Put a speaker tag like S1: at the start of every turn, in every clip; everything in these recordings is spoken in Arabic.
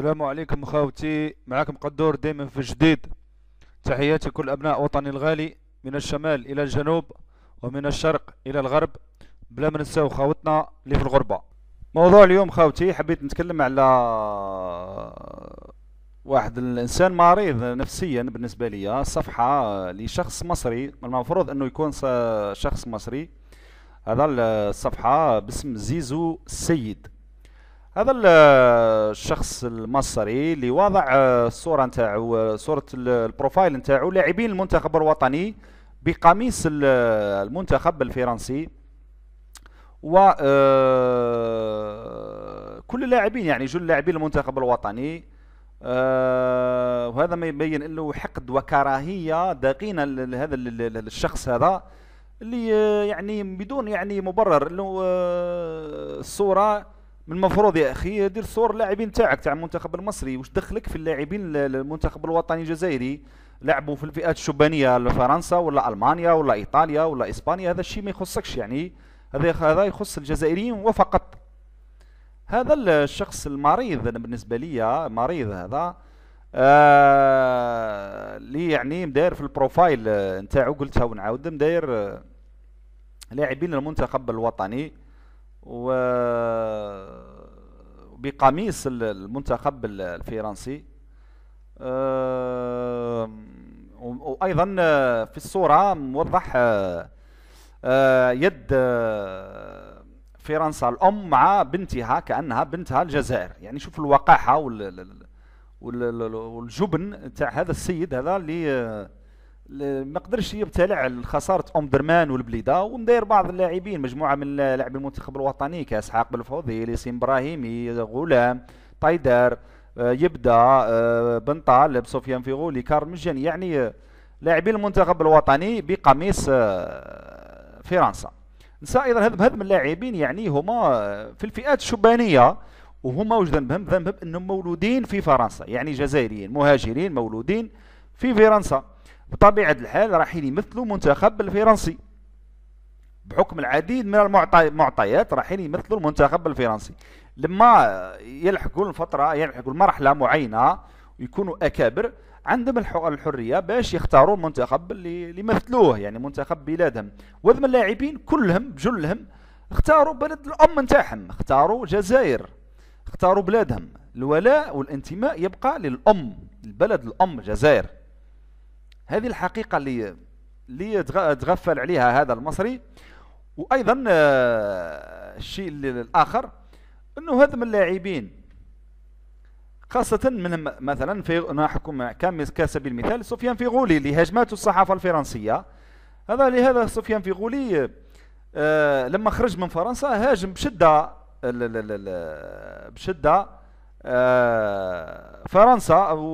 S1: السلام عليكم خاوتي معكم قدور دائما في جديد تحياتي كل أبناء وطني الغالي من الشمال إلى الجنوب ومن الشرق إلى الغرب بلا ما ننساو خاوتنا اللي في الغربة موضوع اليوم خاوتي حبيت نتكلم على واحد الانسان مريض نفسيا بالنسبه لي صفحه لشخص مصري المفروض انه يكون شخص مصري هذا الصفحه باسم زيزو السيد هذا الشخص المصري اللي وضع الصوره آه، نتاعو آه، صوره البروفايل نتاعو لاعبين المنتخب الوطني بقميص المنتخب الفرنسي و آه، كل اللاعبين يعني جل لاعبين المنتخب الوطني وهذا ما يبين له حقد وكراهيه دقينه لهذا الشخص هذا اللي يعني بدون يعني مبرر انه الصوره من المفروض يا اخي دير صور اللاعبين تاعك تاع المنتخب المصري واش دخلك في اللاعبين المنتخب الوطني الجزائري لعبوا في الفئات الشبانيه لفرنسا ولا المانيا ولا ايطاليا ولا اسبانيا هذا الشيء ما يخصكش يعني هذا هذا يخص الجزائريين وفقط هذا الشخص المريض انا بالنسبه لي مريض هذا آه اللي يعني مداير في البروفايل نتاعو قلتها ونعاود مداير آه، لاعبين المنتخب الوطني و بقميص المنتخب الفرنسي وايضا في الصوره موضح يد فرنسا الام مع بنتها كانها بنتها الجزائر يعني شوف الوقاحه والجبن تاع هذا السيد هذا اللي ما قدرش يبتلع خساره ام درمان والبليده ومداير بعض اللاعبين مجموعه من لاعبي المنتخب الوطني كاسحاق بالفوضي ياسين ابراهيمي غلام طايدر آه، يبدا آه، بن طالب سفيان فيغولي كارل مجاني يعني لاعبين المنتخب الوطني بقميص آه، فرنسا نسى ايضا هذ بهذا من اللاعبين يعني هما في الفئات الشبانيه وهما وش ذنبهم ذنبهم انهم مولودين في فرنسا يعني جزائريين مهاجرين مولودين في فرنسا بطبيعة الحال رايحين يمثلوا منتخب الفرنسي بحكم العديد من المعطيات رايحين يمثلوا المنتخب الفرنسي لما يلحقوا الفترة يلحقوا المرحلة معينة ويكونوا أكابر عندهم الحريه باش يختاروا المنتخب اللي يمثلوه يعني منتخب بلادهم وذم اللاعبين كلهم بجلهم اختاروا بلد الام نتاعهم اختاروا جزائر اختاروا بلادهم الولاء والانتماء يبقى للام البلد الام جزائر هذه الحقيقة اللي اللي تغفل عليها هذا المصري وايضا آه، الشيء الاخر انه من اللاعبين خاصة من مثلا في نحكم كسبيل المثال سفيان فيغولي اللي هاجمته الصحافة الفرنسية هذا لهذا سفيان فيغولي آه، لما خرج من فرنسا هاجم بشدة بشدة آه، فرنسا و...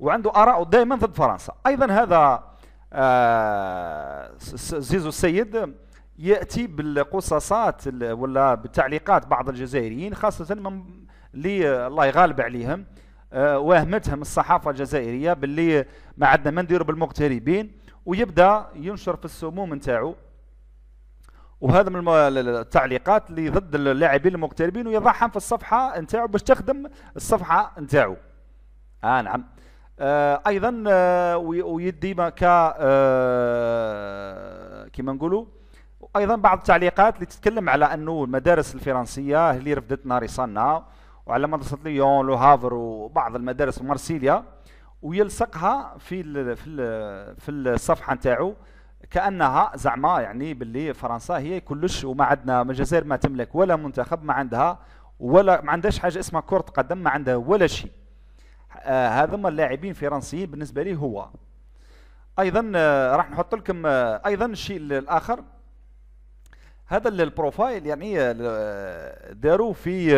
S1: وعنده اراء دائما ضد فرنسا ايضا هذا آه، زيزو السيد ياتي بالقصصات ولا بتعليقات بعض الجزائريين خاصه من اللي الله يغالب عليهم آه، وهمتهم الصحافه الجزائريه باللي ما عندنا ما نديروا بالمغتربين ويبدا ينشر في السموم نتاعو وهذا من التعليقات اللي ضد اللاعبين المغتربين ويضعهم في الصفحه نتاعو باش تخدم الصفحه نتاعو اه نعم آه ايضا آه ويدي ما ك آه كيما نقولوا ايضا بعض التعليقات اللي تتكلم على انه المدارس الفرنسيه اللي ناري رسالنا وعلى مدرسه ليون لو هافر وبعض المدارس مارسيليا ويلصقها في في في الصفحه نتاعو كانها زعما يعني باللي فرنسا هي كلش وما عندنا الجزائر ما تملك ولا منتخب ما عندها ولا ما عندهاش حاجه اسمها كره قدم ما عندها ولا شيء آه هذوما اللاعبين الفرنسيين بالنسبه لي هو ايضا آه، راح نحط لكم آه، ايضا الشيء الاخر هذا البروفايل يعني آه، داروا في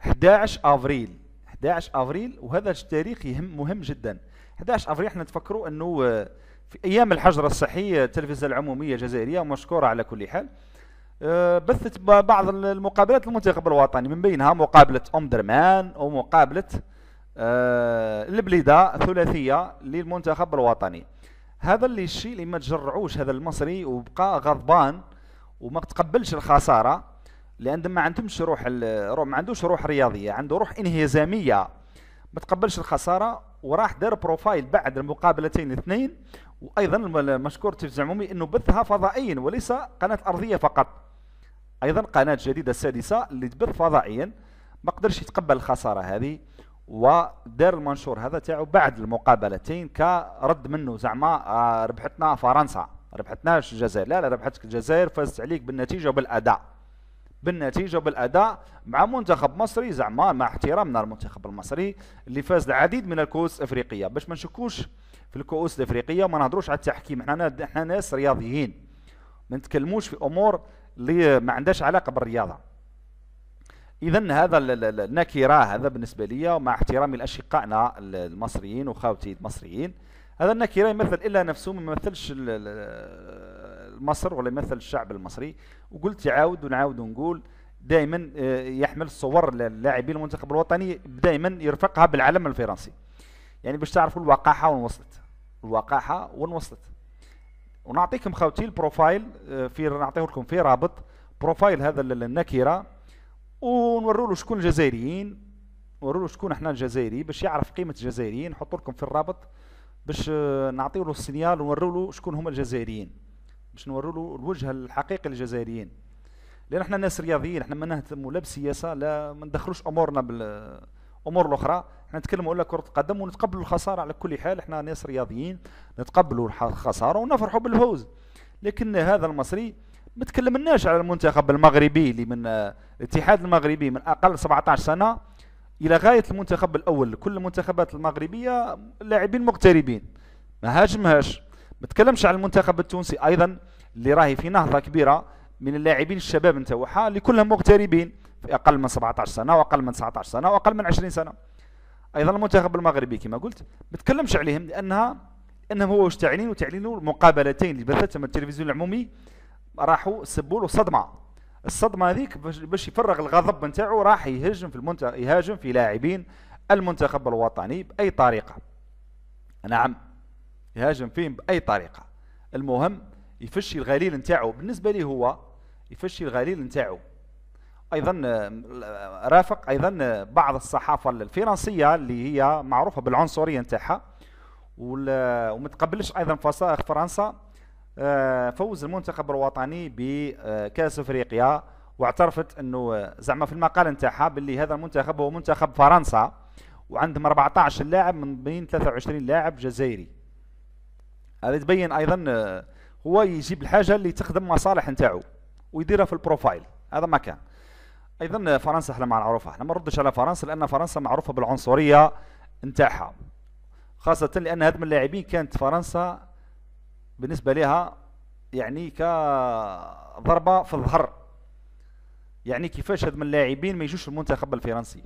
S1: 11 افريل 11 افريل وهذا التاريخ يهم مهم جدا 11 افريل احنا نتفكروا انه في ايام الحجره الصحيه التلفزه العموميه الجزائريه مشكوره على كل حال أه، بثت بعض المقابلات المنتخب الوطني من بينها مقابله ام درمان ومقابله أه، البليده ثلاثيه للمنتخب الوطني هذا اللي الشيء اللي ما تجرعوش هذا المصري وبقى غضبان وما تقبلش الخساره لان ما عندهمش روح ما عندوش روح رياضيه عنده روح انهزاميه ما تقبلش الخساره وراح دار بروفايل بعد المقابلتين الاثنين وايضا المشكور تيف زعمومي انه بثها فضائيا وليس قناه ارضيه فقط ايضا قناه جديده السادسه اللي تبث فضائيا ما قدرش يتقبل الخساره هذه ودار المنشور هذا تاعو بعد المقابلتين كرد منه زعما آه، ربحتنا فرنسا ربحتناش الجزائر لا لا ربحتك الجزائر فازت عليك بالنتيجه وبالاداء بالنتيجه وبالاداء مع منتخب مصري زعما مع احترامنا للمنتخب المصري اللي فاز العديد من الكؤوس الافريقيه باش ما نشكوش في الكؤوس الافريقيه وما نهضروش على التحكيم احنا احنا ناس رياضيين ما نتكلموش في امور اللي ما عندهاش علاقه بالرياضه اذا هذا النكره هذا بالنسبه لي ومع احترامي لاشقائنا المصريين وخاوتي المصريين هذا النكره يمثل الا نفسه ما يمثلش مصر ولا يمثل الشعب المصري وقلت يعاود ونعاود ونقول دائما آه، يحمل صور للاعبين المنتخب الوطني دائما يرفقها بالعلم الفرنسي يعني باش تعرفوا الوقاحه وين وصلت الوقاحه وين وصلت ونعطيكم خوتي البروفايل آه، في نعطيه لكم في رابط بروفايل هذا النكره ونوروا له شكون الجزائريين نوروا له شكون احنا الجزائري باش يعرف قيمه الجزائريين نحط لكم في الرابط باش آه، نعطيه له السينيال ونوروا له شكون هما الجزائريين باش نوروا له الوجه الحقيقي للجزائريين لان احنا ناس رياضيين احنا ما نهتموا لا بالسياسه لا ما ندخلوش امورنا بالامور الاخرى احنا نتكلموا على كره القدم ونتقبلوا الخساره على كل حال احنا ناس رياضيين نتقبلوا الخساره ونفرحوا بالفوز لكن هذا المصري ما تكلمناش على المنتخب المغربي اللي من الاتحاد المغربي من اقل 17 سنه الى غايه المنتخب الاول كل المنتخبات المغربيه لاعبين مغتربين ما هاجمهاش تكلمش على المنتخب التونسي ايضا اللي راهي في نهضه كبيره من اللاعبين الشباب نتاعها اللي كلهم مغتربين في اقل من 17 سنه واقل من 19 سنه واقل من 20 سنه ايضا المنتخب المغربي كما قلت ما تكلمش عليهم لانها انهم هو تعلين وتعلين المقابلتين اللي بثتهم التلفزيون العمومي راحوا سبوا له صدمه الصدمه هذيك باش يفرغ الغضب نتاعو راح يهجم في المنتخب يهاجم في لاعبين المنتخب الوطني باي طريقه نعم يهاجم فيهم باي طريقه المهم يفشي الغليل نتاعو بالنسبه لي هو يفشي الغليل نتاعو ايضا رافق ايضا بعض الصحافه الفرنسيه اللي هي معروفه بالعنصريه نتاعها وما تقبلش ايضا فصائح فرنسا آه، فوز المنتخب الوطني بكاس افريقيا واعترفت انه زعما في المقال نتاعها باللي هذا المنتخب هو منتخب فرنسا وعندهم 14 لاعب من بين 23 لاعب جزائري هذا تبين ايضا هو يجيب الحاجه اللي تخدم مصالح نتاعو ويديرها في البروفايل هذا ما كان ايضا فرنسا احنا معروفه احنا ما نردش على فرنسا لان فرنسا معروفه بالعنصريه نتاعها خاصه لان من اللاعبين كانت فرنسا بالنسبه لها يعني كضربه في الظهر يعني كيفاش من اللاعبين ما يجوش المنتخب الفرنسي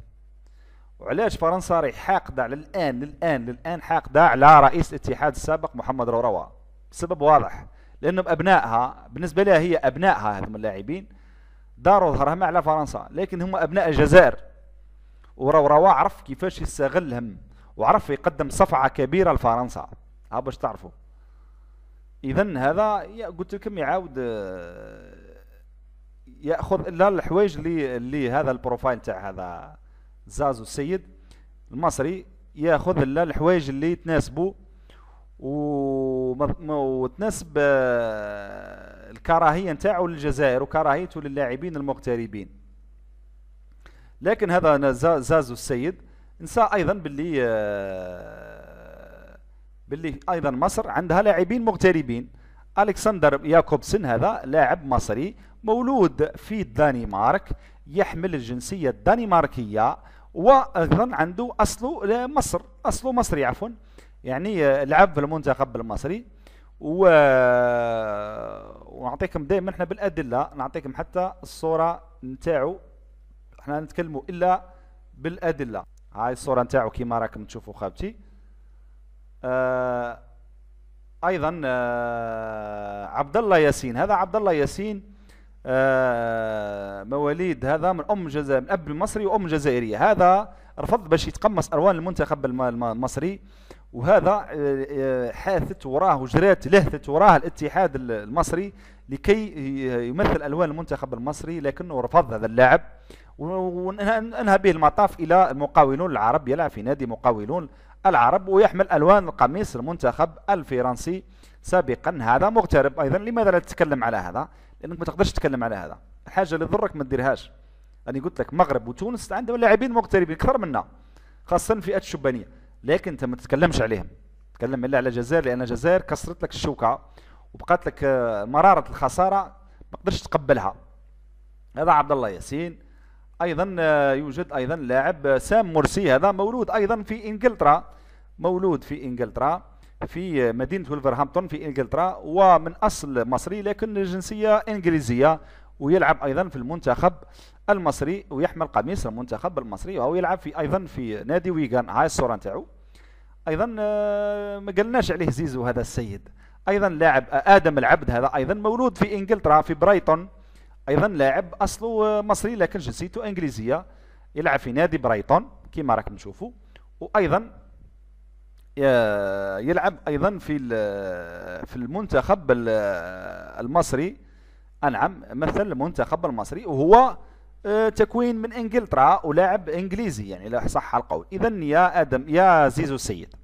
S1: وعلاش فرنسا راهي حاقده على الان للان للان حاقده على رئيس الاتحاد السابق محمد روروا السبب واضح لانهم ابنائها بالنسبه لها هي ابنائها هذم اللاعبين داروا ظهرهم على فرنسا لكن هم ابناء الجزائر وروروا عرف كيفاش يستغلهم وعرف يقدم صفعه كبيره لفرنسا ها باش تعرفوا اذا هذا قلت لكم يعاود ياخذ الا الحوايج اللي اللي هذا البروفايل تاع هذا زازو السيد المصري ياخذ الحوايج اللي تناسبه وتناسب آه، الكراهيه نتاعو للجزائر وكراهيته للاعبين المغتربين لكن هذا زازو السيد نسى ايضا باللي آه، باللي ايضا مصر عندها لاعبين مغتربين ألكسندر ياكوبسن هذا لاعب مصري مولود في الدنمارك يحمل الجنسية الدنماركية وأيضا عنده أصله مصر أصله مصري عفوا يعني لعب في المنتخب المصري و... ونعطيكم دائما احنا بالأدلة نعطيكم حتى الصورة نتاعو احنا نتكلموا إلا بالأدلة هاي الصورة نتاعو كيما راكم تشوفوا خابتي آه ايضا آه، عبد الله ياسين هذا عبد الله ياسين آه، مواليد هذا من ام جزائر من اب مصري وام جزائريه هذا رفض باش يتقمص الوان المنتخب المصري وهذا آه، حاثت وراه وجرات لهثت وراه الاتحاد المصري لكي يمثل الوان المنتخب المصري لكنه رفض هذا اللاعب وانهى به المطاف الى المقاولون العرب يلعب في نادي مقاولون العرب ويحمل ألوان القميص المنتخب الفرنسي سابقا هذا مغترب أيضا لماذا لا تتكلم على هذا لأنك ما تقدرش تتكلم على هذا الحاجة اللي تضرك ما تديرهاش أنا قلت لك مغرب وتونس عندهم لاعبين مغتربين أكثر منا خاصة فئة الشبانية لكن أنت ما تتكلمش عليهم تكلم إلا على الجزائر لأن الجزائر كسرت لك الشوكة وبقات لك آه، مرارة الخسارة ما تقدرش تقبلها هذا عبد الله ياسين ايضا آه، يوجد ايضا لاعب آه، سام مرسي هذا مولود ايضا في انجلترا مولود في انجلترا في آه، مدينه ولفرهامبتون في انجلترا ومن اصل مصري لكن جنسيه انجليزيه ويلعب ايضا في المنتخب المصري ويحمل قميص المنتخب المصري وهو يلعب في ايضا في نادي ويغان هاي الصوره نتاعو ايضا ما قلناش عليه زيزو هذا السيد ايضا لاعب ادم العبد هذا ايضا مولود في انجلترا في برايتون ايضا لاعب اصله مصري لكن جنسيته انجليزيه يلعب في نادي برايتون كما راكم تشوفوا وايضا آه، يلعب ايضا في آه، في المنتخب آه، المصري انعم مثل المنتخب المصري وهو تكوين من انجلترا ولاعب انجليزي يعني لا صح القول اذا يا ادم يا زيزو السيد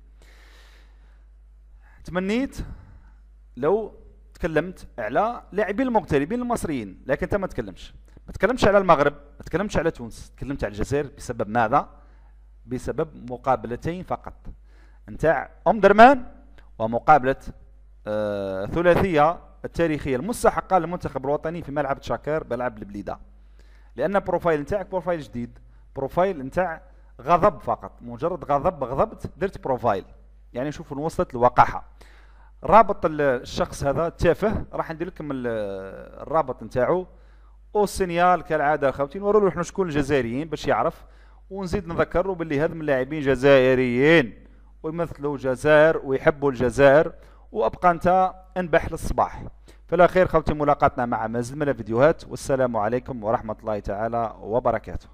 S1: تمنيت لو تكلمت على لاعبين المغتربين المصريين لكن انت ما تكلمش ما تكلمتش على المغرب ما تكلمتش على تونس تكلمت على الجزائر بسبب ماذا بسبب مقابلتين فقط نتاع ام درمان ومقابله آه ثلاثيه التاريخيه المستحقه للمنتخب الوطني في ملعب تشاكر ملعب البليده لان بروفايل نتاعك بروفايل جديد بروفايل نتاع غضب فقط مجرد غضب غضبت درت بروفايل يعني شوفوا وصلت الوقاحه رابط الشخص هذا تافه راح ندير لكم الرابط نتاعو والسينيال كالعاده خاوتي نوروا له شكون الجزائريين باش يعرف ونزيد نذكروا باللي من اللاعبين جزائريين ويمثلوا الجزائر ويحبوا الجزائر وابقى انت انبح للصباح فلا خير خوتي ملاقاتنا مع ما من الفيديوهات والسلام عليكم ورحمه الله تعالى وبركاته